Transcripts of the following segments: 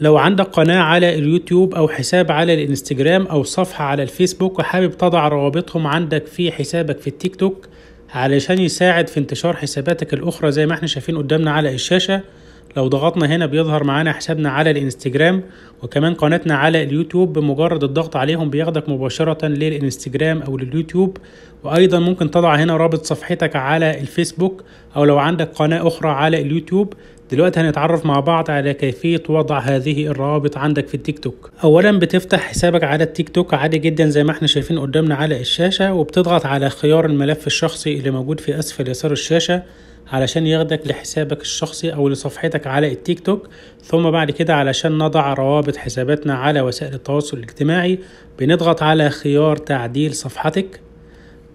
لو عندك قناة على اليوتيوب أو حساب على الانستجرام أو صفحة على الفيسبوك وحابب تضع روابطهم عندك في حسابك في التيك توك علشان يساعد في انتشار حساباتك الأخرى زي ما احنا شايفين قدامنا على الشاشة لو ضغطنا هنا بيظهر معانا حسابنا على الانستجرام وكمان قناتنا على اليوتيوب بمجرد الضغط عليهم بياخدك مباشرة للانستجرام او لليوتيوب وايضا ممكن تضع هنا رابط صفحتك على الفيسبوك او لو عندك قناة اخرى على اليوتيوب دلوقتي هنتعرف مع بعض على كيفية وضع هذه الروابط عندك في التيك توك أولا بتفتح حسابك على التيك توك عادي جدا زي ما احنا شايفين قدامنا على الشاشة وبتضغط على خيار الملف الشخصي اللي موجود في أسفل يسار الشاشة علشان ياخدك لحسابك الشخصي او لصفحتك على التيك توك ثم بعد كده علشان نضع روابط حساباتنا على وسائل التواصل الاجتماعي بنضغط على خيار تعديل صفحتك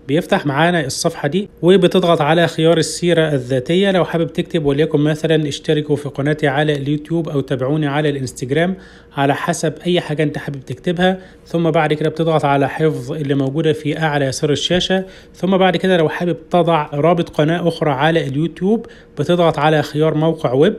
بيفتح معانا الصفحة دي وبتضغط على خيار السيرة الذاتية لو حابب تكتب وليكن مثلا اشتركوا في قناتي على اليوتيوب أو تابعوني على الانستجرام على حسب أي حاجة أنت حابب تكتبها ثم بعد كده بتضغط على حفظ اللي موجودة في أعلى يسار الشاشة ثم بعد كده لو حابب تضع رابط قناة أخرى على اليوتيوب بتضغط على خيار موقع ويب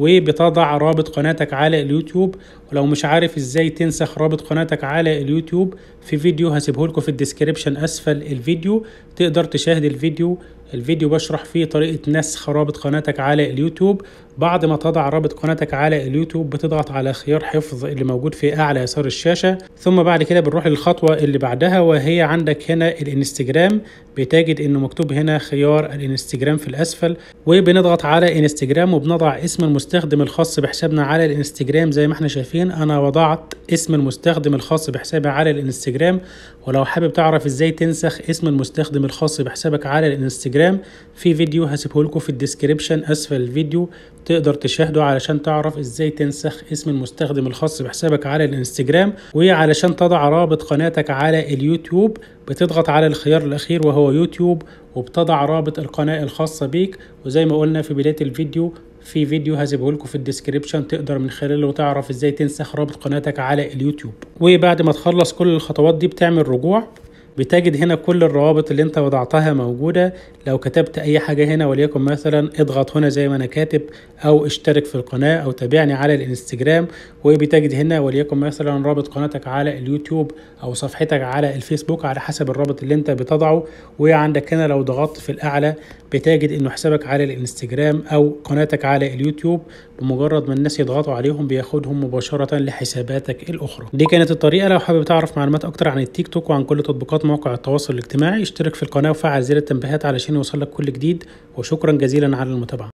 وبتضع رابط قناتك على اليوتيوب ولو مش عارف ازاي تنسخ رابط قناتك على اليوتيوب في فيديو هسيبه لكم في الديسكريبشن اسفل الفيديو تقدر تشاهد الفيديو الفيديو بشرح فيه طريقة نسخ رابط قناتك على اليوتيوب بعد ما تضع رابط قناتك على اليوتيوب بتضغط على خيار حفظ اللي موجود في أعلى يسار الشاشة ثم بعد كده بنروح للخطوة اللي بعدها وهي عندك هنا الانستجرام بتجد انه مكتوب هنا خيار الانستجرام في الأسفل وبنضغط على انستجرام وبنضع اسم المستخدم الخاص بحسابنا على الانستجرام زي ما احنا شايفين أنا وضعت اسم المستخدم الخاص بحسابي على الانستجرام ولو حابب تعرف ازاي تنسخ اسم المستخدم الخاص بحسابك على الانستجرام انستجرام في فيديو هسيبه لكم في الديسكريبشن اسفل الفيديو تقدر تشاهده علشان تعرف ازاي تنسخ اسم المستخدم الخاص بحسابك على الانستجرام وعلشان تضع رابط قناتك على اليوتيوب بتضغط على الخيار الاخير وهو يوتيوب وبتضع رابط القناة الخاصة بيك وزي ما قلنا في بداية الفيديو في فيديو هسيبه لكم في الديسكريبشن تقدر من خلاله تعرف ازاي تنسخ رابط قناتك على اليوتيوب وبعد ما تخلص كل الخطوات دي بتعمل رجوع بتجد هنا كل الروابط اللي انت وضعتها موجودة لو كتبت اي حاجة هنا وليكن مثلا اضغط هنا زي ما انا كاتب او اشترك في القناة او تابعني على الانستجرام وبتجد هنا وليكن مثلا رابط قناتك على اليوتيوب او صفحتك على الفيسبوك على حسب الرابط اللي انت بتضعه وعندك هنا لو ضغطت في الاعلى بتجد انه حسابك على الانستجرام او قناتك على اليوتيوب بمجرد ما الناس يضغطوا عليهم بياخدهم مباشرة لحساباتك الاخرى دي كانت الطريقة لو حابب تعرف معلومات اكتر عن التيك توك وعن كل تطبيقات مواقع التواصل الاجتماعي اشترك في القناة وفعل زر التنبيهات علشان يوصلك كل جديد وشكرا جزيلا على المتابعة